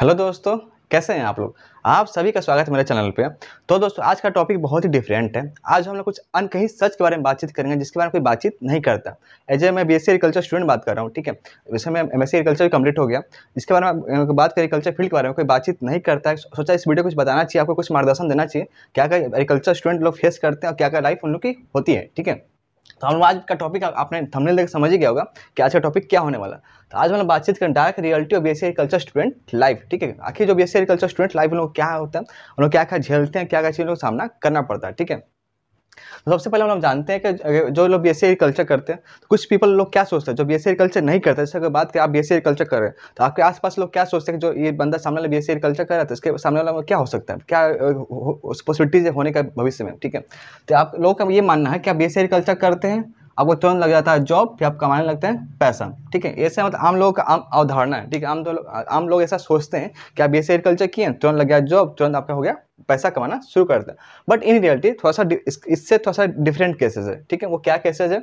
hello दोस्तों कैसे हैं आप लोग आप सभी का स्वागत है मेरे चैनल पे तो दोस्तों आज का टॉपिक बहुत ही डिफरेंट है आज हम लोग कुछ अनकहीं सच के बारे में बातचीत करेंगे जिसके बारे में कोई बातचीत नहीं करता एज ए मैं बी एस एग्रीकल्चर स्टूडेंट बात कर रहा हूँ ठीक है वैसे मैं M S C agriculture complete हो गया इसके बारे में बात करें कल्चर फील्ड के बारे में कोई बातचीत नहीं करता है सोचा इस वीडियो को कुछ बताना चाहिए आपको कुछ मार्गदर्शन देना चाहिए क्या क्या एग्रीकल्चर स्टूडेंट लोग फेस करते हैं और क्या क्या लाइफ उन लोग की होती है ठीक है तो हम आज का टॉपिक आपने थंबनेल देख समझ ही गया होगा कि आज का टॉपिक क्या होने वाला तो आज मैंने बातचीत करें direct reality of B agriculture student life ठीक है आखिर जो बी एग्रीकल्चर स्टूडेंट लाइफ उन लोग क्या होता है उन लोग क्या क्या झेलते हैं क्या क्या चीज़ों का सामना करना पड़ता है ठीक है तो सबसे पहले हम लोग जानते हैं कि जो लोग बी एस कल्चर करते हैं तो कुछ पीपल लोग क्या सोचते हैं जो बी एस कल्चर नहीं करते जैसे अगर बात करें आप बी एस कल्चर कर रहे हैं तो आपके आसपास लोग क्या सोचते हैं जो ये बंदा सामने वाला बी एस कल्चर कर रहा है तो इसके सामने वाला क्या हो सकता है क्या पॉसिबिलिटीज होने का भविष्य में ठीक है तो आप लोगों का ये मानना है कि आप बी एस कल्चर करते हैं आपको तुरंत लग जाता है जॉब फिर आप कमाने लगते हैं पैसा ठीक है ऐसे मतलब आम लोगों का आम अवधारणा है ठीक है आम तो आम लोग ऐसा सोचते हैं कि आप ऐसे एग्रीकल्चर किए तुरंत लग गया जॉब तुरंत आपका हो गया पैसा कमाना शुरू कर दिया बट इन रियलिटी थोड़ा सा इससे थोड़ा सा डिफरेंट केसेस है ठीक है वो क्या केसेज है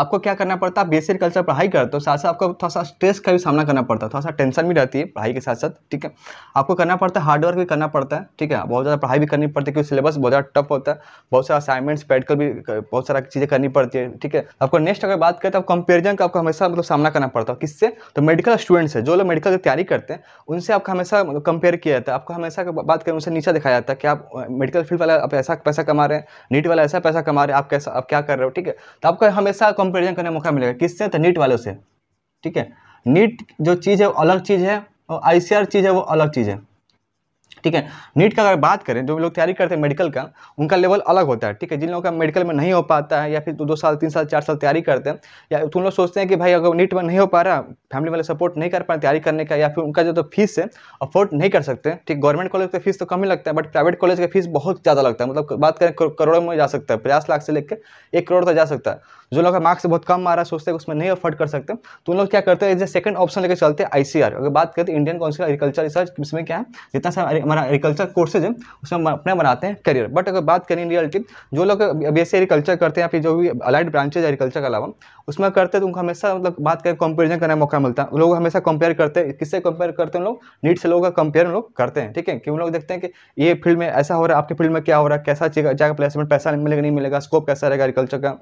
आपको क्या करना पड़ता है आप बेसिक कल्चर पढ़ाई करते हो साथ साथ आपको थोड़ा सा स्ट्रेस का भी सामना करना पड़ता है थोड़ा सा टेंशन भी रहती है पढ़ाई के साथ साथ ठीक है आपको करना पड़ता है हार्डवर्क भी करना पड़ता है ठीक है बहुत ज़्यादा पढ़ाई भी करनी पड़ती है क्योंकि सिलेबस बहुत ज़्यादा टफ होता है बहुत सारा असाइनमेंट्स बैठ भी बहुत सारा चीज़ें करनी पड़ती है ठीक है आपको नेक्स्ट अगर बात करें तो आप कंपेरिजन का आपको हमेशा मतलब सामना करना पड़ता है किससे तो मेडिकल स्टूडेंट्स है जो लोग मेडिकल की तैयारी करते हैं उनसे आपका हमेशा कंपेयर मतलब किया जाता है आपको हमेशा बात करें उनसे नीचा दिखाया जाता है कि आप मेडिकल फील्ड वाला आप ऐसा पैसा कमा रहे हैं नीट वाला ऐसा पैसा कमा रहे हैं आप कैसा आप क्या कर रहे हो ठीक है तो आपको हमेशा कंपेरिजन करने का मौका मिलेगा किससे तो नीट वालों से ठीक है नीट जो चीज़ है वो अलग चीज़ है और आई चीज़ है वो अलग चीज़ है ठीक है नीट का अगर बात करें जो लोग तैयारी करते हैं मेडिकल का उनका लेवल अलग होता है ठीक है जिन लोगों का मेडिकल में नहीं हो पाता है या फिर दो साल तीन साल चार साल तैयारी करते हैं या तो उन लोग सोचते हैं कि भाई अगर नीट में नहीं हो पा रहा फैमिली वाले सपोर्ट नहीं कर पा तैयारी करने का या फिर उनका जो तो फीस है अफोर्ड नहीं कर सकते ठीक गवर्नमेंट कॉलेज का फीस तो कम ही लगता है बट प्राइवेट कॉलेज का फीस बहुत ज़्यादा लगता है मतलब बात करें करोड़ों में जा सकता है पचास लाख से लेकर एक करोड़ तक जा सकता है जो लोग का मार्क्स बहुत कम आ रहा है सोचते हैं उसमें नहीं अफोर्ड कर सकते तो उन लोग क्या करते हैं सेकंड ऑप्शन लेकर चलते हैं आई अगर बात करें तो Indian council of agriculture research इसमें क्या है जितना सारा हमारा एग्रीकल्चर कोर्सेज है उसमें हम अपना बनाते हैं करियर बट अगर बात करें रियलिटी जो लोग बी एस एग्रीकल्चर करते हैं या फिर जो भी अलाइड ब्रांचेज एग्रीकल्चर के अलावा उसमें करते हैं तो उनको हमेशा मतलब बात करें कंपेरिजन करने का मौका मिलता है लोग हमेशा कंपेयर करते हैं किससे कंपेयर करते हैं लोग नीट से लोगों का कंपेयर लोग करते हैं ठीक है कि उन लोग देखते हैं कि ये फील्ड में ऐसा हो रहा है आपके फील्ड में क्या हो रहा है कैसा जाएगा प्लेसमेंट पैसा मिलेगा नहीं मिलेगा स्कोप कैसा रहेगा एग्रीकल्चर का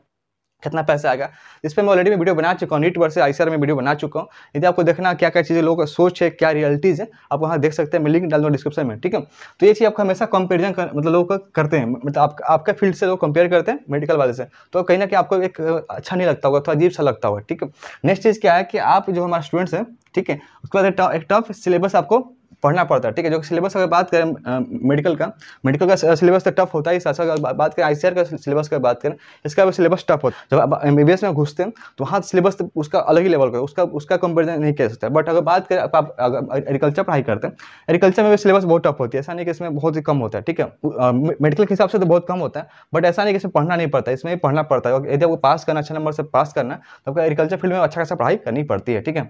कितना पैसा आएगा इस पर मैं ऑलरेडी मैं वीडियो बना चुका हूँ नीट वर्ष आई आईसीआर में वीडियो बना चुका हूँ यदि आपको देखना क्या क्या चीज़ें लोग सोच है क्या रियलिटीज़ है आप वहाँ देख सकते हैं मैं लिंक डाल दूँ डिस्क्रिप्शन में ठीक है तो ये चीज़ आपका हमेशा कंपेरिजन कर, मतलब लोग करते हैं मतलब आप, आपका फील्ड से लोग कंपेयर करते हैं मेडिकल वाले से तो कहीं ना कहीं आपको एक अच्छा नहीं लगता होगा थोड़ा अजीब सा लगता होगा ठीक है नेक्स्ट चीज़ क्या है कि आप जो हमारे स्टूडेंट्स हैं ठीक है उसके बाद एक टफ सिलेबस आपको पढ़ना पड़ता है ठीक है जो सिलेबस अगर बात करें मेडिकल का मेडिकल का सिलेबस तो टफ होता ही साथ साथ बात करें आई का सिलेबस की बात करें इसका भी सिलेबस टफ होता है जब आप एम में घुसते हैं तो वहाँ सिलेबस तो उसका अलग ही लेवल का उसका उसका कंपेरिजन नहीं कर सकता बट अगर बात करें आप एग्रीकल्चर पढ़ाई करते हैं एग्रीकल्चर में भी सिलेबस बहुत टफ होती है ऐसा नहीं कि इसमें बहुत ही कम होता है ठीक है मेडिकल के हिसाब से तो बहुत कम होता है बट ऐसा नहीं कि इसमें पढ़ना नहीं पड़ता इसमें पढ़ना पड़ता है यदि आपको पास करना अच्छा नंबर से पास करना तो आपको एग्रीकल्चर फील्ड में अच्छा खासा पढ़ाई करनी पड़ती है ठीक है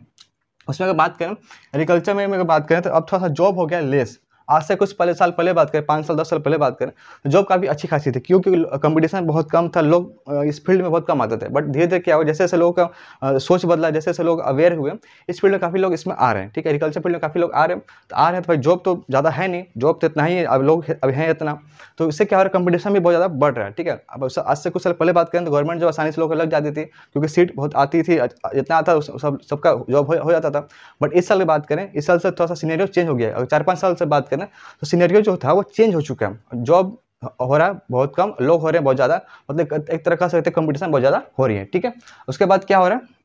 उसमें अगर बात करें एग्रीकल्चर में अगर बात करें तो अब थोड़ा सा जॉब हो गया लेस आज से कुछ पहले साल पहले बात करें पाँच साल दस साल पहले बात करें तो जॉब काफ़ी अच्छी खासी थी क्योंकि कंपटीशन बहुत कम था लोग इस फील्ड में बहुत कम आते थे बट धीरे धीरे क्या हुआ जैसे जैसे लोगों का सोच बदला जैसे जैसे लोग अवेयर हुए इस फील्ड में काफ़ी लोग इसमें आ रहे हैं ठीक है एग्रीकल्चर फील्ड में काफ़ी लोग आ रहे हैं तो आ रहे हैं तो भाई जॉब तो ज़्यादा है नहीं जॉब तो इतना ही है अब लोग अब हैं इतना तो इससे क्या हो रहा है कंपटीशन भी बहुत ज़्यादा बढ़ रहा है ठीक है अब आज से कुछ साल पहले बात करें तो गवर्नमेंट जो आसानी से लोगों लग जाती थी क्योंकि सीट बहुत आती थी जितना आता सब सबका जॉब हो जाता था बट इस साल बात करें इस साल से थोड़ा सा सीनेरियो चेंज हो गया है अगर चार पाँच साल से बात करें ना तो सीनेरियो जो था वो चेंज हो चुका है जॉब हो रहा है बहुत कम लोग हो रहे हैं बहुत ज़्यादा मतलब एक तरह का सकते कंपटीशन बहुत ज़्यादा हो रही है ठीक है उसके बाद क्या हो रहा है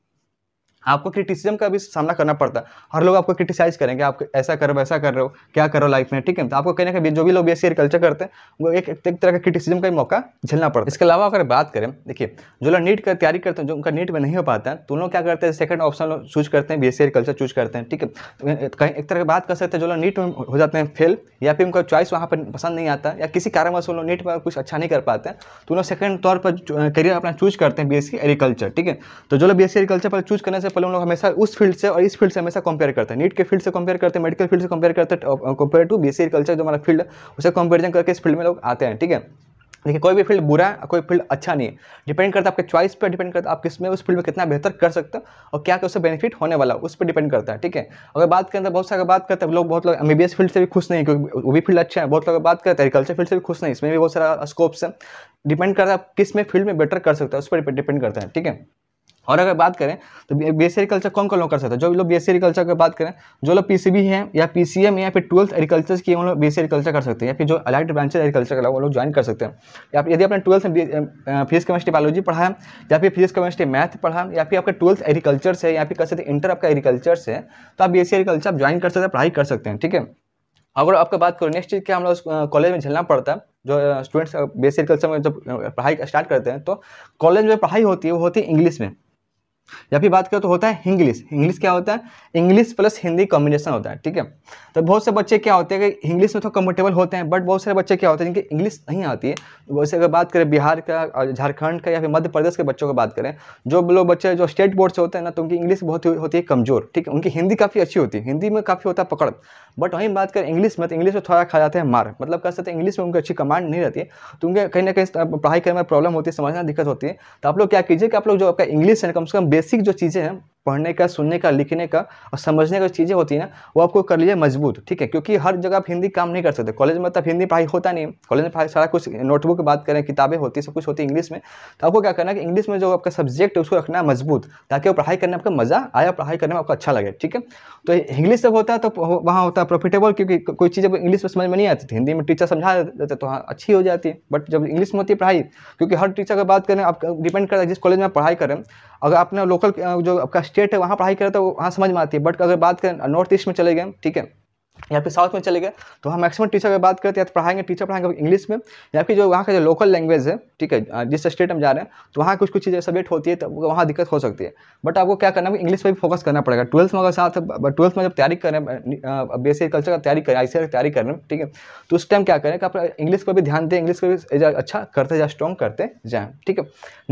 आपको क्रिटिसिज्म का भी सामना करना पड़ता है हर लोग आपको क्रिटिसाइज़ करेंगे आप ऐसा करो वैसा कर रहे हो क्या करो लाइफ में ठीक है तो आपको कहने का जो भी लोग बी कल्चर करते हैं वो एक एक तरह का क्रिटिसिज्म का ही मौका झेलना पड़ता है इसके अलावा अगर बात करें देखिए जो लोग नीट का तैयारी करते हैं जो उनका नीट में नहीं हो पाता है तो उन लोग क्या करते हैं सेकंड ऑप्शन चूज करते हैं बी कल्चर चूज करते हैं ठीक है तो कहीं एक तरह की बात कर सकते हैं जो लोग नीट में हो जाते हैं फेल या फिर उनका चॉइस वहाँ पर पसंद नहीं आता या किसी कारणवश उन लोग नीट में कुछ अच्छा नहीं कर पाते हैं तो उन लोग सेकंड तौर पर करियर अपना चूज करते हैं बी एग्रीकल्चर ठीक है तो जो लोग बी एग्रीकल्चर पर चूज करने से पहले हम लोग हमेशा उस फील्ड से और इस फील्ड से हमेशा कंपेयर करते हैं नीट के फील्ड से कंपेयर करते हैं मेडिकल फील्ड से कंपेयर करते हैं compare to B C culture जो हमारा फील्ड है उसे कंपेरिजन करके इस फील्ड में लोग आते हैं ठीक है देखिए कोई भी फील्ड बुरा है कोई फील्ड अच्छा नहीं है डिपेंड करता है आपके चॉइस पर डिपेंड करता है आप किस में उस फील्ड में कितना बेहतर कर सकते हो और क्या क्या उससे बेनिफिट होने वाला उस पर डिपेंड करता है ठीक है अगर बात करें तो बहुत सारे बात करते हैं लोग बहुत लोग एम फील्ड से भी खुश नहीं क्योंकि वो भी फील्ड अच्छा है बहुत लोग बात करते हैं एग्रीकल्चर फील्ड से भी खुश नहीं इसमें भी बहुत सारा स्कोप्स है डिपेंड करता है आप किस में फील्ड में बेटर कर सकते हैं उस पर डिपेंड करता है ठीक है और अगर बात करें तो बी एस एग्रीकल्चर कौन कौन लोग कर सकते हैं जो लोग बी एस एग्रीकल्चर की बात करें जो लोग पी सी बी हैं या पी सी एम या फिर ट्वेल्थ एग्रीकल्चर की वो लोग बी एस एग्रीकल्चर कर सकते हैं या फिर जो अलाइट ब्रांचेज एग्रीकल्चर का वो लोग ज्वाइन कर सकते हैं या फिर यदि आपने ट्वेल्थ फिजिक्स केमिस्ट्री बायोलॉजी पढ़ा है या फिर फिजिक्स केमिस्ट्री मैथ पढ़ा या फिर आपका ट्वेल्थ एग्रीकल्चर से या फिर कर सकते हैं इंटर आपका एग्रीकल्चर से तो आप बी एस एग्रीकल्चर आप ज्वाइन कर सकते हैं पढ़ाई कर सकते हैं ठीक है अगर आपका बात करो नेक्स्ट चीज़ क्या हम लोग कॉलेज में झेलना पड़ता है जो स्टूडेंट्स बेसिक कल्चर में जब पढ़ाई स्टार्ट करते हैं तो कॉलेज में पढ़ाई होती है वो होती है इंग्लिश में या फिर बात करें तो होता है इंग्लिश इंग्लिश क्या होता है इंग्लिश प्लस हिंदी कॉम्बिनेशन होता है ठीक है तो बहुत से बच्चे क्या होते हैं कि इंग्लिश में तो कंफर्टेबल होते हैं बट बहुत सारे बच्चे क्या होते हैं जिनकी इंग्लिश नहीं आती है वैसे अगर बात करें बिहार का झारखंड का या फिर मध्य प्रदेश के बच्चों की बात करें जो लोग बच्चे जो स्टेट बोर्ड से होते हैं ना तो उनकी इंग्लिश बहुत होती है कमज़ोर ठीक है उनकी हिंदी काफ़ी अच्छी होती है हिंदी में काफ़ी होता है पकड़ बट वहीं बात करें इंग्लिश में तो इंग्लिश में थोड़ा खा जाते हैं मार मतलब कह सकते हैं इंग्लिश में उनकी अच्छी कमांड नहीं रहती है तो उनके कहीं ना कहीं पढ़ाई करने में प्रॉब्लम होती है समझना दिक्कत होती है तो आप लोग क्या कीजिए कि आप लोग जो आपका इंग्लिश है कम से कम बेसिक जो चीज़ें हैं पढ़ने का सुनने का लिखने का और समझने का चीज़ें होती है ना वो आपको कर लीजिए मजबूत ठीक है क्योंकि हर जगह आप हिंदी काम नहीं कर सकते कॉलेज में तब तो हिंदी पढ़ाई होता नहीं कॉलेज में सारा कुछ नोटबुक बात करें किताबें होती सब कुछ होती है इंग्लिश में तो आपको क्या करना है कि इंग्लिश में जो आपका सब्जेक्ट है उसको रखना है मजबूत ताकि वो पढ़ाई करने में आपका मज़ा आया पढ़ाई करने में आपको अच्छा लगे ठीक है तो इंग्लिश जब होता है तो वहाँ होता है प्रॉफिटेबल क्योंकि कोई चीज़ जब इंग्लिश में समझ में नहीं आती थी हिंदी में टीचर समझा देते तो हाँ अच्छी हो जाती है बट जब इंग्लिश में होती है पढ़ाई क्योंकि हर टीचर की बात करें आप डिपेंड करता है जिस कॉलेज में पढ़ाई करें अगर अपना लोकल जो आपका स्टेट है वहाँ पढ़ाई करें तो वहाँ समझ में आती है बट अगर बात करें नॉर्थ ईस्ट में चले गए ठीक है या फिर साउथ में चले गए तो हम मैक्सिमम टीचर की बात करते हैं तो पढ़ाएंगे टीचर पढ़ाएंगे इंग्लिश में या फिर जो वहाँ का जो लोकल लैंग्वेज है ठीक है जिस स्टेट में जा रहे हैं तो वहाँ कुछ कुछ चीज़ें सब्जेक्ट होती है तो वहाँ दिक्कत हो सकती है बट आपको क्या करना है इंग्लिश पर भी फोकस करना पड़ेगा ट्वेल्थ में अगर साथ ट्वेल्थ में जब तैयारी करें बेसिक कल्चर का तैयारी करें आई की तैयारी करें ठीक है तो उस टाइम क्या करें कि आप इंग्लिश पर भी ध्यान दें इंग्लिश पर भी अच्छा करते जाए स्ट्रॉन्ग करते जाएँ ठीक है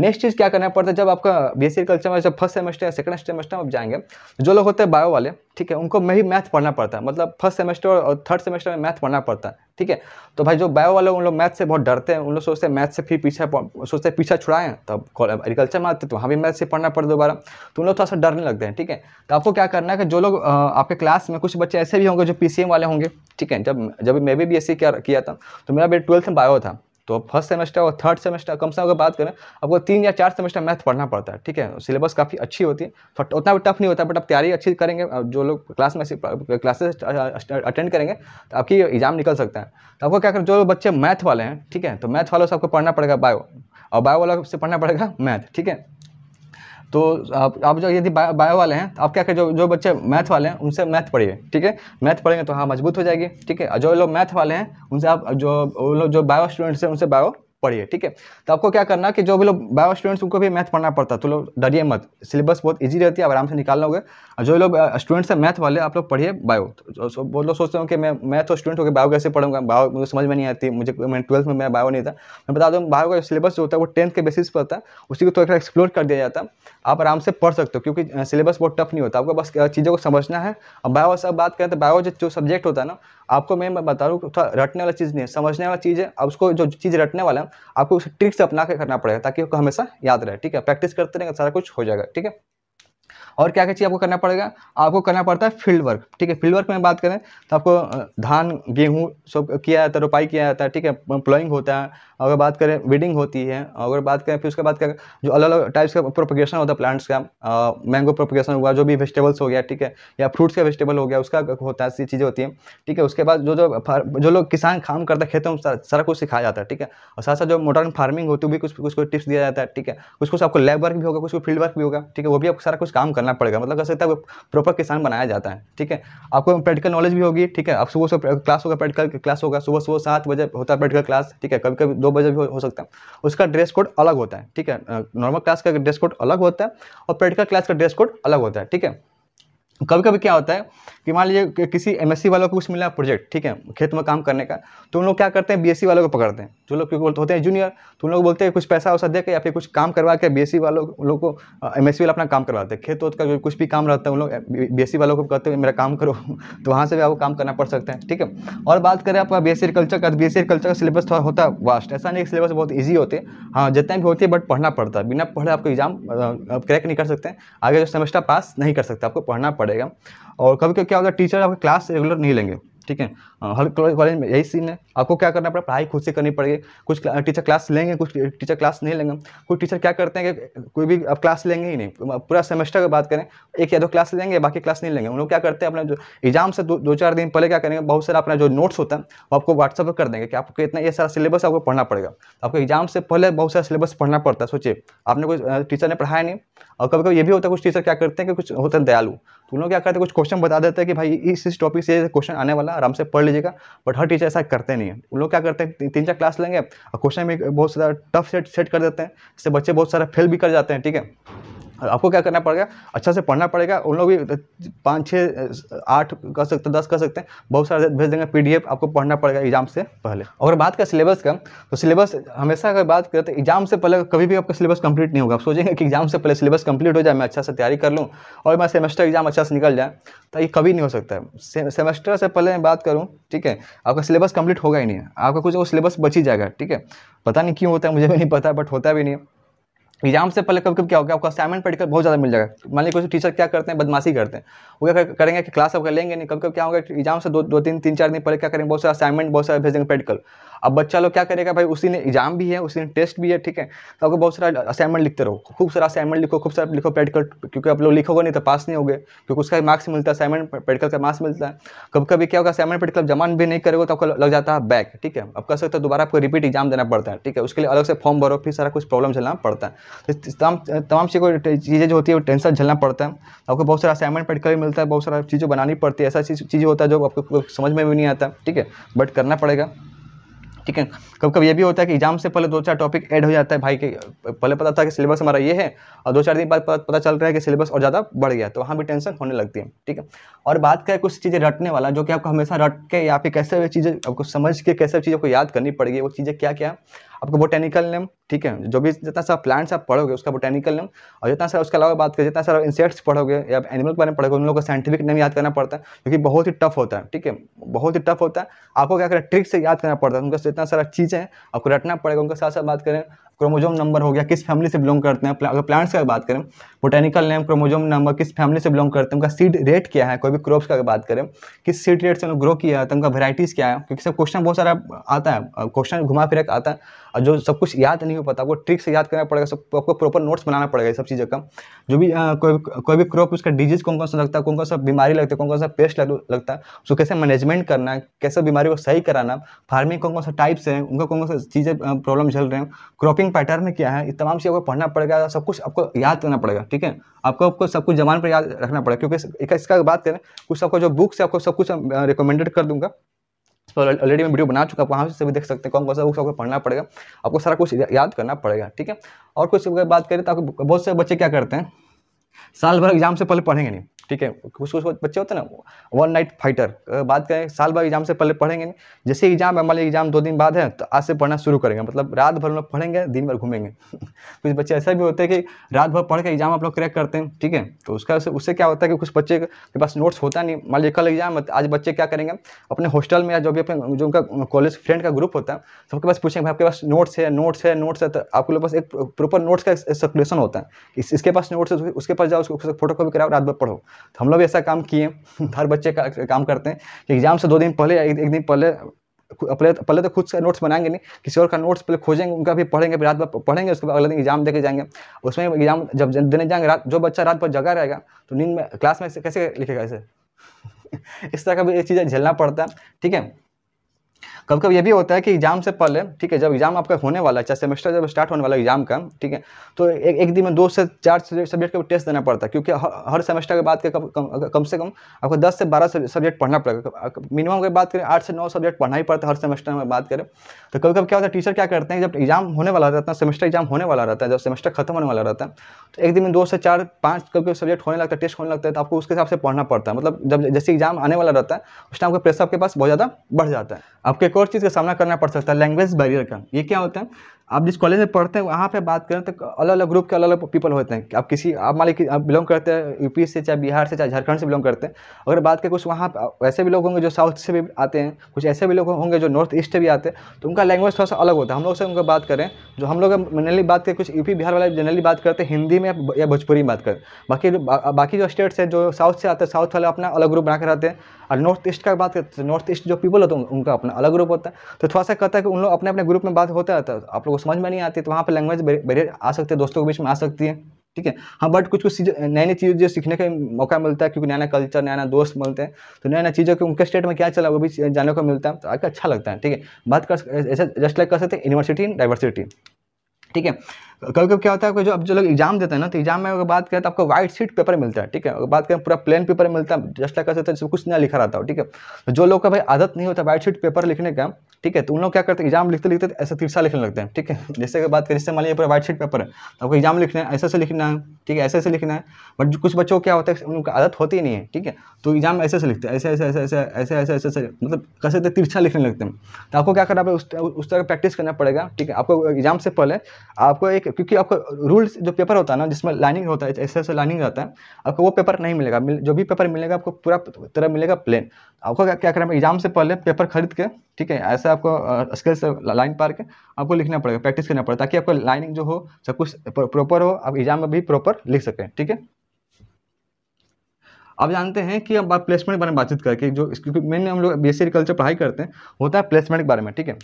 नेक्स्ट चीज़ क्या करना पड़ता है जब आपका बी कल्चर में जब फर्स्ट सेमेस्टर या सेकंड सेमेस्टर में आप जाएंगे जो लोग होते हैं बायो वाले ठीक है उनको मैं ही मैथ पढ़ना पड़ता है मतलब फर्स्ट सेमेस्टर और थर्ड सेमेस्टर में मैथ पढ़ना पड़ता है ठीक है तो भाई जो बायो वाले उन लोग मैथ से बहुत डरते हैं उन लोग सोचते हैं मैथ से फिर पीछे सोचते हैं पीछा छुड़ाएं तब एग्रीकल्चर में आते तो वहाँ भी मैथ से पढ़ना पड़ता दोबारा तो उन लोग थोड़ा सा डरने लगते हैं ठीक है तो आपको क्या करना है कि जो लोग आपके क्लास में कुछ बच्चे ऐसे भी होंगे जो पी वाले होंगे ठीक है जब जब मैं भी बी किया किया था तो मेरा बेटा ट्वेल्थ में बायो था तो फर्स्ट सेमेस्टर और थर्ड सेमेस्टर कम से कम अगर बात करें आपको तीन या चार सेमेस्टर मैथ पढ़ना पड़ता है ठीक है सिलेबस काफ़ी अच्छी होती है उतना भी टफ नहीं होता बट आप तैयारी अच्छी करेंगे जो लोग क्लास में क्लासेस अटेंड करेंगे तो आपकी एग्जाम निकल सकता है तो आपको क्या करें जो बच्चे मैथ वाले हैं ठीक है तो मैथ वालों से आपको पढ़ना पड़ेगा बायो और बायो वालों से पढ़ना पड़ेगा मैथ ठीक है तो आप आप जो यदि बायो, वाले हैं तो आप क्या करें जो जो बच्चे मैथ वाले हैं उनसे मैथ पढ़िए ठीक है मैथ पढ़ेंगे तो हाँ मजबूत हो जाएगी ठीक है जो लोग मैथ वाले हैं उनसे आप जो वो लोग जो बायो स्टूडेंट्स हैं उनसे बायो पढ़िए ठीक है तो आपको क्या करना कि जो भी लोग बायो स्टूडेंट्स उनको भी मैथ पढ़ना पड़ता है तो लोग डरिए मत सिलेबस बहुत ईजी रहती है आराम से निकाल लोगे और जो लोग स्टूडेंट्स uh, हैं मैथ वाले आप लोग पढ़िए बायो तो, तो लोग सोचते हो कि मैं मैथ और स्टूडेंट होकर बायो कैसे पढ़ूंगा बायो मुझे समझ में नहीं आती मुझे मैं ट्वेल्थ में मेरा बायो नहीं था मैं बता दूँ बायो का सिलेबस जो होता है वो टेंथ के बेसिस पर होता है उसी को थोड़ा एक्सप्लोर कर दिया जाता है आप आराम से पढ़ सकते हो क्योंकि सिलेबस uh, बहुत टफ नहीं होता आपको बस uh, चीज़ों को समझना है और बायो से बात करें तो बायो जो सब्जेक्ट होता है ना आपको मैं बता रहा हूँ थोड़ा रटने वाला चीज़ नहीं है समझने वाला चीज़ है अब उसको जो चीज़ रटने वाला है आपको उस ट्रिक्स अपना के करना पड़ेगा ताकि आपको हमेशा याद रहे ठीक है प्रैक्टिस करते रहेंगे सारा कुछ हो जाएगा ठीक है और क्या क्या चीज़ आपको करना पड़ेगा आपको करना पड़ता है फील्ड वर्क ठीक है फील्ड वर्क में बात करें तो आपको धान गेहूँ सब किया जाता है रोपाई किया जाता है ठीक है प्लोइंग होता है अगर बात करें वीडिंग होती है अगर बात करें फिर उसके बाद क्या जो अलग अलग टाइप्स का प्रोपोगेशन होता है प्लांट्स का मैंगो प्रोपोगेशन हुआ जो भी वेजिटेबल्स हो गया ठीक है या फ्रूट्स का वेजिटेबल हो गया उसका होता है ऐसी चीज़ें होती हैं ठीक है उसके बाद जो जो जो लोग किसान काम करते है खेतों में सारा कुछ सिखाया जाता है ठीक है और साथ साथ जो मॉडर्न फार्मिंग होती है भी कुछ कुछ को टिप्स दिया जाता है ठीक है कुछ कुछ आपको लैब वर्क भी होगा कुछ को फील्ड वर्क भी होगा ठीक है वो भी आपको सारा कुछ काम करना पड़ेगा मतलब कह तक प्रॉपर किसान बनाया जाता है ठीक है आपको प्रैक्टिकल नॉलेज भी होगी ठीक है आप सुबह सुबह क्लास होगा प्रैक्टिकल क्लास होगा सुबह सुबह सात बजे होता है प्रैक्टिकल क्लास ठीक है कभी कभी दो बजे भी हो, सकता है उसका ड्रेस कोड अलग होता है ठीक है नॉर्मल क्लास का ड्रेस कोड अलग होता है और प्रैक्टिकल क्लास का ड्रेस कोड अलग होता है ठीक है कभी कभी क्या होता है कि मान लीजिए कि किसी एम वालों को कुछ मिला प्रोजेक्ट ठीक है खेत में काम करने का तो उन लोग क्या करते हैं बीएससी वालों को पकड़ते हैं जो लोग क्योंकि होते हैं जूनियर तो उन लोग बोलते हैं कुछ पैसा वैसा दे के या फिर कुछ काम करवा के बीएससी वालों उन लोग को एम वाला अपना काम करवाते हैं खेत वोत का जो कुछ भी काम रहता है उन लोग बी वालों को कहते हैं मेरा काम करो तो वहाँ से भी आपको काम करना पड़ सकता है ठीक है और बात करें आपका बी एस कल्चर का एस सी कल्चर का सिलेबस थोड़ा होता है वास्ट ऐसा नहीं सिलेबस बहुत ईजी होते हैं हाँ जितना भी होती है बट पढ़ना पड़ता है बिना पढ़े आपको एग्जाम क्रैक नहीं कर सकते आगे जो सेमेस्टर पास नहीं कर सकते आपको पढ़ना पड़ता पड़ेगा और कभी कभी क्या होता है टीचर आपका क्लास रेगुलर नहीं लेंगे ठीक है हाँ, हर कॉलेज में यही सीन है आपको क्या करना पड़ेगा पढ़ाई खुद से करनी पड़ेगी कुछ टीचर क्लास लेंगे कुछ टीचर क्लास नहीं लेंगे कुछ टीचर क्या करते हैं कि कोई भी अब क्लास लेंगे ही नहीं पूरा सेमेस्टर की बात करें एक या दो क्लास लेंगे बाकी क्लास नहीं लेंगे उन लोग क्या करते हैं अपना जो एग्जाम से दो, दो चार दिन पहले क्या करेंगे बहुत सारा अपना जो नोट्स होता है वो आपको व्हाट्सअप पर कर देंगे कि आपको इतना ये सारा सिलेबस आपको पढ़ना पड़ेगा आपको एग्जाम से पहले बहुत सारा सिलेबस पढ़ना पड़ता है सोचिए आपने कोई टीचर ने पढ़ाया नहीं और कभी कभी ये भी होता है कुछ टीचर क्या करते हैं कि कुछ होते हैं दयालु उन लोग क्या करते तो हैं कुछ क्वेश्चन बता देते हैं कि भाई इस इस टॉपिक से क्वेश्चन आने वाला आराम से पढ़ लीजिएगा बट हर टीचर ऐसा करते नहीं है उन लोग क्या करते हैं तीन चार क्लास लेंगे और क्वेश्चन में बहुत सारा टफ सेट सेट कर देते हैं इससे बच्चे बहुत सारा फेल भी कर जाते हैं ठीक है आपको क्या करना पड़ेगा अच्छा से पढ़ना पड़ेगा उन लोग भी पाँच छः आठ कर सकते दस कर सकते हैं बहुत सारे भेज देंगे पीडीएफ आपको पढ़ना पड़ेगा एग्जाम से पहले अगर बात करें सिलेबस का तो सिलेबस हमेशा अगर बात करें तो एग्जाम से पहले कभी भी आपका सिलेबस कंप्लीट नहीं होगा आप सोचेंगे कि एग्जाम से पहले सिलेबस कंप्लीट हो जाए मैं अच्छा से तैयारी कर लूँ और मैं सेमेस्टर एग्जाम अच्छा से निकल जाए तो ये कभी नहीं हो सकता है सेमेस्टर से पहले बात करूँ ठीक है आपका सिलेबस कंप्लीट होगा ही नहीं आपका कुछ वो सिलेबस बच ही जाएगा ठीक है पता नहीं क्यों होता है मुझे भी नहीं पता बट होता भी नहीं एग्जाम से पहले कभी कभी क्या होगा आपको असाइनमेंट पढ़कर बहुत ज़्यादा मिल जाएगा मान लीजिए कुछ टीचर क्या करते हैं बदमाशी करते हैं वो क्या करेंगे कि क्लास आपका लेंगे नहीं कभी कभी क्या होगा एग्जाम से दो दो तीन तीन चार दिन पहले क्या करेंगे बहुत सारे असाइनमेंट बहुत सारे भेज देंगे प्रैक्टिकल अब बच्चा लोग क्या करेगा भाई उसी ने एग्जाम भी है उसी दिन टेस्ट भी है ठीक है तो आपको बहुत सारा असाइनमेंट लिखते रहो खूब सारा असाइनमेंट लिखो खूब सारा लिखो प्रैक्टिकल क्योंकि आप लोग लिखोगे नहीं तो पास नहीं होगे क्योंकि उसका मार्क्स मिलता है असाइनमेंट प्रैक्टिकल का मार्क्स मिलता है कभी कभी क्या होगा असाइनमेंट प्रैक्टिकल जमा भी नहीं करेगा तो आपको लग जाता है बैक ठीक है अब कह सकते हो दोबारा आपको रिपीट एग्जाम देना पड़ता है ठीक है उसके लिए अलग से फॉर्म भरो फिर सारा कुछ प्रॉब्लम झेलना पड़ता है तमाम तमाम चीज़ें जो होती है वो टेंशन झेलना पड़ता है तो आपको बहुत सारा असाइनमेंट प्रैक्टिकल मिलता है बहुत सारा चीज़ें बनानी पड़ती है ऐसा चीज़ होता है जो आपको समझ में भी नहीं आता ठीक है बट करना पड़ेगा ठीक है कभी कभी ये भी होता है कि एग्जाम से पहले दो चार टॉपिक ऐड हो जाता है भाई के पहले पता था कि सिलेबस हमारा ये है और दो चार दिन बाद पता चल रहा है कि सिलेबस और ज़्यादा बढ़ गया तो वहाँ भी टेंशन होने लगती है ठीक है और बात करें कुछ चीज़ें रटने वाला जो कि आपको हमेशा रट के या फिर कैसे चीज़ें आपको समझ के कैसे चीज़ों को याद करनी पड़ेगी वो चीज़ें क्या क्या आपको बोटेनिकल नेम ठीक है जो भी जितना सारा प्लांट्स आप पढ़ोगे उसका बोटेनिकल नेम और जितना सारा उसके अलावा बात करें जितना सारा इंसेक्ट्स पढ़ोगे या एनिमल के बारे में पढ़ोगे उन लोगों का साइंटिफिक नेम याद करना पड़ता है क्योंकि बहुत ही टफ होता है ठीक है बहुत ही टफ होता है आपको क्या करें ट्रिक से याद करना पड़ता है उनका जितना सारा चीज़ें आपको रटना पड़ेगा उनके साथ साथ बात करें क्रोमोजोम नंबर हो गया किस फैमिली से बिलोंग करते हैं अगर प्लांट्स का बात करें बोटेनिकल नेम क्रोमोजोम नंबर किस फैमिली से बिलोंग करते हैं उनका सीड रेट क्या है कोई भी क्रॉप्स का बात करें किस सीड रेट से उन्होंने ग्रो किया है उनका वेराइटीज़ क्या है क्योंकि सब क्वेश्चन बहुत सारा आता है क्वेश्चन घुमा फिर आता है और जो सब कुछ याद नहीं हो पाता वो ट्रिक से याद करना पड़ेगा सब आपको प्रॉपर नोट्स बनाना पड़ेगा सब चीज़ों का जो भी कोई कोई भी क्रॉप उसका डिजीज़ कौन कौन सा लगता है कौन कौन सा बीमारी लगती है कौन कौन सा पेस्ट लगता है उसको कैसे मैनेजमेंट करना है कैसे बीमारी को सही कराना फार्मिंग कौन कौन सा टाइप्स हैं उनका कौन कौन सा चीज़ें प्रॉब्लम चल रहे हैं क्रॉपिंग शिपिंग पैटर्न क्या है इस तमाम चीज़ आपको पढ़ना पड़ेगा सब कुछ आपको याद करना पड़ेगा ठीक है आपको आपको सब कुछ जमान पर याद रखना पड़ेगा क्योंकि इसका बात करें कुछ आपको जो बुक्स है आपको सब कुछ रिकमेंडेड कर दूंगा इस ऑलरेडी मैं वीडियो बना चुका हूँ वहाँ से सभी देख सकते हैं कौन कौन सा बुक्स आपको पढ़ना पड़ेगा आपको सारा कुछ याद करना पड़ेगा ठीक है और कुछ बात करें तो आपको बहुत से बच्चे क्या करते हैं साल भर एग्जाम से पहले पढ़ेंगे नहीं ठीक है कुछ कुछ बच्चे होते हैं ना वन नाइट फाइटर बात करें साल भर एग्जाम से पहले पढ़ेंगे नहीं जैसे एग्जाम हमारे एग्जाम दो दिन बाद है तो आज से पढ़ना शुरू करेंगे मतलब रात भर लोग पढ़ेंगे दिन भर घूमेंगे कुछ बच्चे ऐसा भी होते हैं कि रात भर पढ़ के एग्जाम आप लोग क्रैक करते हैं ठीक है तो उसका उससे क्या होता है कि कुछ बच्चे के पास नोट्स होता नहीं मान लीजिए कल एग्जाम आज बच्चे क्या करेंगे अपने हॉस्टल में या जो भी अपने जो उनका कॉलेज फ्रेंड का ग्रुप होता है सबके पास पूछेंगे भाई आपके पास नोट्स है नोट्स है नोट्स है तो आपके लोग पास एक प्रॉपर नोट्स का सर्कुलेशन होता है इसके पास नोट्स है उसके पास जाओ उसको फोटो कॉपी कराओ रात भर पढ़ो तो हम लोग भी ऐसा काम किए हर बच्चे का काम करते हैं कि एग्ज़ाम से दो दिन पहले एक, एक दिन पहले पहले पहले तो खुद से नोट्स बनाएंगे नहीं किसी और का नोट्स पहले खोजेंगे उनका भी पढ़ेंगे फिर रात भर पढ़ेंगे उसके बाद अगले दिन एग्जाम देकर जाएंगे उसमें एग्जाम जब देने जाएंगे रात जो बच्चा रात भर जगा रहेगा तो नींद में क्लास में कैसे लिखेगा ऐसे इस तरह का भी एक चीज़ें झेलना पड़ता है ठीक है कभी कभी ये भी होता है कि एग्जाम से पहले ठीक है जब एग्जाम आपका होने वाला है चाहे सेमेस्टर जब स्टार्ट होने वाला है एग्जाम का ठीक है तो एक एक दिन में दो से चार सब्जेक्ट का टेस्ट देना पड़ता है क्योंकि हर, हर सेमेस्टर के बाद के कम, कम, कम से कम आपको दस से बारह सब्जेक्ट पढ़ना पड़ेगा मिनिमम की बात करें आठ से नौ सब्जेक्ट पढ़ना ही पड़ता है हर सेमेस्टर में बात करें तो कभी कभी क्या होता है टीचर क्या करते हैं जब एग्जाम होने वाला रहता है सेमेस्टर एग्जाम होने वाला रहता है जब सेमेस्टर खत्म होने वाला रहता है तो एक दिन में दो से चार पाँच कभी कभी सब्जेक्ट होने लगता है टेस्ट होने लगता है तो आपको उसके हिसाब से पढ़ना पड़ता है मतलब जब जैसे एग्जाम आने वाला रहता है उस टाइम आपके प्रेसर आपके पास बहुत ज़्यादा बढ़ जाता है आपको एक और चीज़ का सामना करना पड़ सकता है लैंग्वेज बैरियर का ये क्या होता है आप जिस कॉलेज में पढ़ते हैं वहाँ पे बात करें तो अलग अलग ग्रुप के अलग अलग पीपल होते हैं आप किसी आप मान लीजिए आप बिलोंग करते हैं यूपी से चाहे बिहार से चाहे झारखंड से बिलोंग करते हैं अगर बात करें कुछ वहाँ वैसे भी लोग होंगे जो साउथ से भी आते हैं कुछ ऐसे भी लोग होंगे जो नॉर्थ ईस्ट से भी आते हैं तो उनका लैंग्वेज थोड़ा सा अलग होता है हम लोग से उनका बात करें जो हम लोग जनरली बात करें कुछ यूपी बिहार वाले जनरली बात करते हैं हिंदी में या भोजपुरी में बात करें बाकी बाकी जो स्टेट्स हैं जो साउथ से आते हैं साउथ वाले अपना अलग ग्रुप बनाकर रहते हैं और नॉर्थ ईस्ट का बात करते हैं नॉर्थ ईस्ट जो पीपल होते हैं उनका अपना अलग ग्रुप होता है तो थोड़ा सा कहता है कि उन लोग अपने अपने ग्रुप में बात होता रहता है तो आप लोग वो समझ में नहीं आती तो वहाँ पर लैंग्वेज बैरियर आ सकते हैं दोस्तों के बीच में आ सकती है ठीक है हाँ बट कुछ कुछ चीज़ें नई नई चीज़ें सीखने का मौका मिलता है क्योंकि नया नया कल्चर नया नया दोस्त मिलते हैं तो नया नया चीज़ों के उनके स्टेट में क्या चला वो भी जानने को मिलता है तो आकर अच्छा लगता है ठीक है बात कर ऐसे जस्ट लाइक कर सकते हैं यूनिवर्सिटी इन डाइवर्सिटी ठीक है कभी कभी क्या होता है कि जो अब जो लोग एग्जाम देते हैं ना तो एग्जाम में अगर बात करें तो आपको व्हाइट सीट पेपर मिलता है ठीक है अगर बात करें पूरा प्लेन पेपर मिलता है जस्ट लाइक सकते सब कुछ नया लिखा रहता हो ठीक है तो जो लोग का भाई आदत नहीं होता व्हाइट सीट पेपर लिखने का ठीक है तो उन लोग क्या करते हैं एग्जाम लिखते लिखते ऐसे तिरछा लिखने लगते हैं ठीक है जैसे अगर बात करें जिससे मान लीजिए पूरा व्हाइट सीट पेपर है तो आपको एग्जाम लिखना है ऐसे से लिखना है ठीक है ऐसे ऐसे लिखना है बट कुछ बच्चों को क्या होता है उनकी आदत होती नहीं है ठीक है तो एग्जाम ऐसे ऐसे लिखते हैं ऐसे ऐसे ऐसे ऐसे ऐसे ऐसे ऐसे ऐसे मतलब कैसे तो तिरछा लिखने लगते हैं तो आपको क्या करना पड़ेगा उस तरह प्रैक्टिस करना पड़ेगा ठीक है आपको एग्जाम से पहले आपको एक क्योंकि आपको रूल्स जो पेपर होता है ना जिसमें लाइनिंग होता है ऐसे ऐसे लाइनिंग रहता है आपको वो पेपर नहीं मिलेगा मिल, जो भी पेपर मिलेगा आपको पूरा तरह मिलेगा प्लेन आपको क्या क्या करना है एग्जाम से पहले पेपर खरीद के ठीक है ऐसे आपको स्केल से लाइन पार के आपको लिखना पड़ेगा प्रैक्टिस करना पड़ेगा ताकि आपको लाइनिंग जो हो सब कुछ प्रॉपर हो आप एग्जाम में भी प्रॉपर लिख सकें ठीक है अब जानते हैं कि हम प्लेसमेंट के बारे में बातचीत करके जो क्योंकि मेनली हम लोग बी एस कल्चर पढ़ाई करते हैं होता है प्लेसमेंट के बारे में ठीक है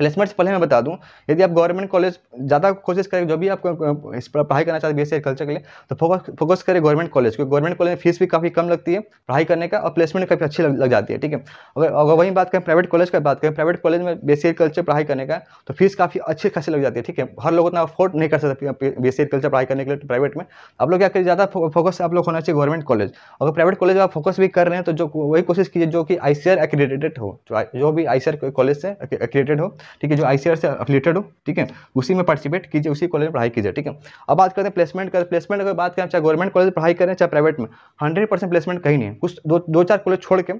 प्लेसमेंट से पहले मैं बता दूं यदि आप गवर्नमेंट कॉलेज ज़्यादा कोशिश करें जो भी आपको पढ़ाई करना चाहते हैं बी कल्चर के लिए तो फोकस फोकस करें गवर्नमेंट कॉलेज क्योंकि गवर्नमेंट कॉलेज में फीस भी काफ़ी कम लगती है पढ़ाई करने का और प्लेसमेंट काफ़ी अच्छी लग, लग जाती है ठीक है अगर अगर वहीं बात करें प्राइवेट कॉलेज का बात करें प्राइवेट कॉलेज में बी कल्चर पढ़ाई करने का तो फीस काफ़ी अच्छी खासी लग जाती है ठीक है हर लोग उतना अफोर्ड नहीं कर सकते बी कल्चर पढ़ाई करने के लिए प्राइवेट में आप लोग क्या करिए ज़्यादा फोकस आप लोग होना चाहिए गवर्नमेंट कॉलेज अगर प्राइवेट कॉलेज आप फोकस भी कर रहे हैं तो जो वही कोशिश कीजिए जो कि आई सी हो जो भी आई कॉलेज से एक्रेडिटेड हो ठीक है जो आई से रिलेटेड हो ठीक है उसी में पार्टिसिपेट कीजिए उसी कॉलेज में पढ़ाई कीजिए ठीक है अब बात करते हैं प्लेसमेंट कर प्लेसमेंट अगर बात करें चाहे गवर्नमेंट कॉलेज पढ़ाई करें चाहे प्राइवेट में हंड्रेड परसेंट प्लेसमेंट कहीं नहीं है कुछ दो दो चार कॉलेज छोड़ के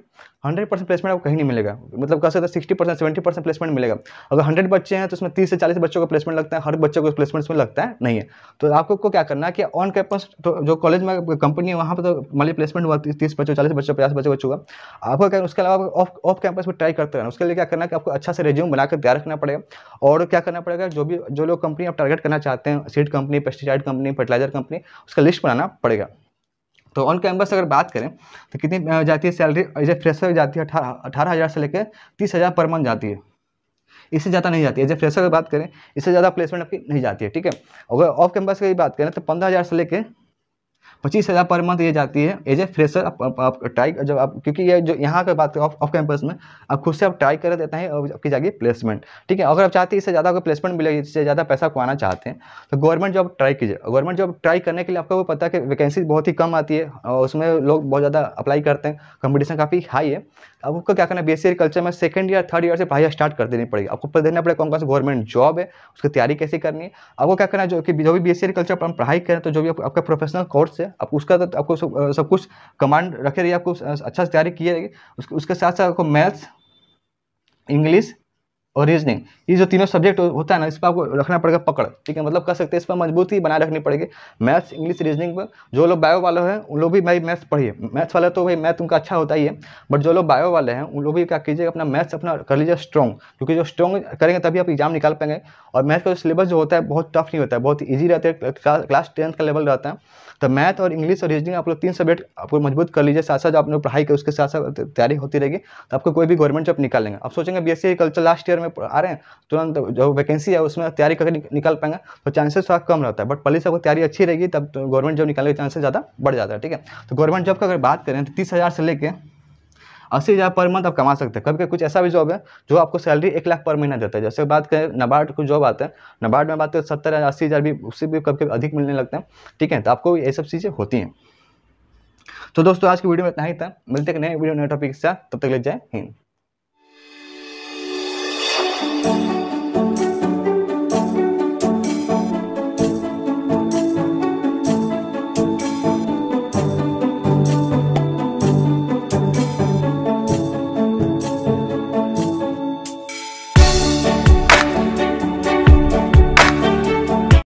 हंड्रेड परसेंट प्लेसमेंट आपको कहीं नहीं मिलेगा मतलब कह सकते sixty percent seventy percent placement मिलेगा अगर हंड्रेड बच्चे हैं तो उसमें तीस से चालीस बच्चों का प्लेसमेंट लगता है हर बच्चों को प्लेसमेंट में लगता है नहीं है तो आपको क्या करना कि ऑन कैंपस तो जो कॉलेज में कंपनी है वहाँ पर तो मान प्लेसमेंट हुआ तीस बच्चों चालीस बच्चों पचास बच्चों बच्चों का आपको क्या उसके अलावा ऑफ ऑफ कैंपस में ट्राई करते रहना उसके लिए क्या करना कि आपको अच्छा से रेज्यूम बनाकर क्या रखना पड़ेगा और क्या करना पड़ेगा जो भी जो लोग कंपनी आप टारगेट करना चाहते हैं seed company pesticide company fertilizer company उसका लिस्ट बनाना पड़ेगा तो ऑन कैंपस अगर बात करें तो कितनी जाती है सैलरी एज ए फ्रेशर जाती है अठारह हज़ार से लेकर तीस हज़ार पर मंथ जाती है इससे ज़्यादा नहीं जाती है एज ए फ्रेशर की बात करें इससे ज़्यादा प्लेसमेंट आपकी नहीं जाती है ठीक है अगर ऑफ कैंपस की बात करें तो पंद्रह हज़ार से लेकर पच्चीस हज़ार पर मंथ ये जाती है एज ए फ्रेशर आप, आप, आप ट्राई जब आप क्योंकि ये जो यहाँ का बात ऑफ ऑफ कैंपस में आप खुद से आप ट्राई कर देते हैं और आपकी जाएगी प्लेसमेंट ठीक है अगर आप चाहते हैं इससे ज़्यादा आपको प्लेसमेंट मिलेगी इससे ज़्यादा पैसा कमाना चाहते हैं तो गवर्नमेंट जॉब ट्राई कीजिए गवर्नमेंट जॉब ट्राई करने के लिए आपको पता है कि वैकेंसी बहुत ही कम आती है और उसमें लोग बहुत ज़्यादा अप्लाई करते हैं कंपटीशन काफ़ी हाई है अब आपको क्या करना है बी कल्चर में सेकेंड ईयर थर्ड ईयर से पढ़ाई स्टार्ट कर देनी पड़ेगी आपको पता देना पड़ेगा कौन कौन सा गवर्नमेंट जॉब है उसकी तैयारी कैसे करनी है आपको क्या करना है जो कि जो भी बी कल्चर पर हम पढ़ाई करें तो जो भी आपका प्रोफेशनल कोर्स है आपको उसका तो आपको सब, सब कुछ कमांड रखे रहिए आपको अच्छा से तैयारी किए उसके उसके साथ साथ आपको मैथ्स इंग्लिश और रीजनिंग ये जो तीनों सब्जेक्ट होता है ना इस पर आपको रखना पड़ेगा पकड़ ठीक है मतलब कह सकते हैं इस पर मजबूती बनाए रखनी पड़ेगी मैथ्स इंग्लिश रीजनिंग पर जो लोग बायो वाले हैं उन लोग भी भाई मैथ्स पढ़िए मैथ्स वाले तो भाई मैथ उनका अच्छा होता ही है बट जो लोग बायो वाले हैं उन लोग भी क्या कीजिए अपना मैथ्स अपना कर लीजिए स्ट्रॉन्ग क्योंकि जो स्ट्रॉन्ग करेंगे तभी आप एग्जाम निकाल पाएंगे और मैथ्स का सिलेबस जो होता है बहुत टफ नहीं होता है बहुत ईजी रहता है क्लास टेंथ का लेवल रहता है तो मैथ और इंग्लिश और रीजनिंग आप लोग तीन सब्जेक्ट आपको मजबूत कर लीजिए साथ साथ आप लोग पढ़ाई के उसके साथ साथ तैयारी होती रहेगी तो आपको कोई भी गवर्नमेंट जॉब निकाल लेंगे आप सोचेंगे B S culture last year में आ रहे हैं तुरंत जो वैकेंसी है उसमें तैयारी करके निकाल पाएंगे तो चांसेस तो थोड़ा कम रहता है बट पहले से आपको तैयारी अच्छी रहेगी तब गवर्नमेंट तो जॉब निकालने के चांसेस ज़्यादा बढ़ जाता है ठीक है तो गवर्नमेंट जॉब का अगर बात करें तो तीस से लेकर अस्सी हज़ार पर मंथ आप कमा सकते हैं कभी कभी कुछ ऐसा भी जॉब है जो आपको सैलरी एक लाख पर महीना देता है जैसे बात करें नबार्ड कुछ जॉब आते हैं नबार्ड में बात करें सत्तर हज़ार अस्सी हज़ार भी उससे भी कभी कभी अधिक मिलने लगते हैं ठीक है तो आपको ये सब चीज़ें होती हैं तो दोस्तों आज की वीडियो में इतना ही था मिलते हैं नए वीडियो नए टॉपिक से तब तक ले जाए हिंद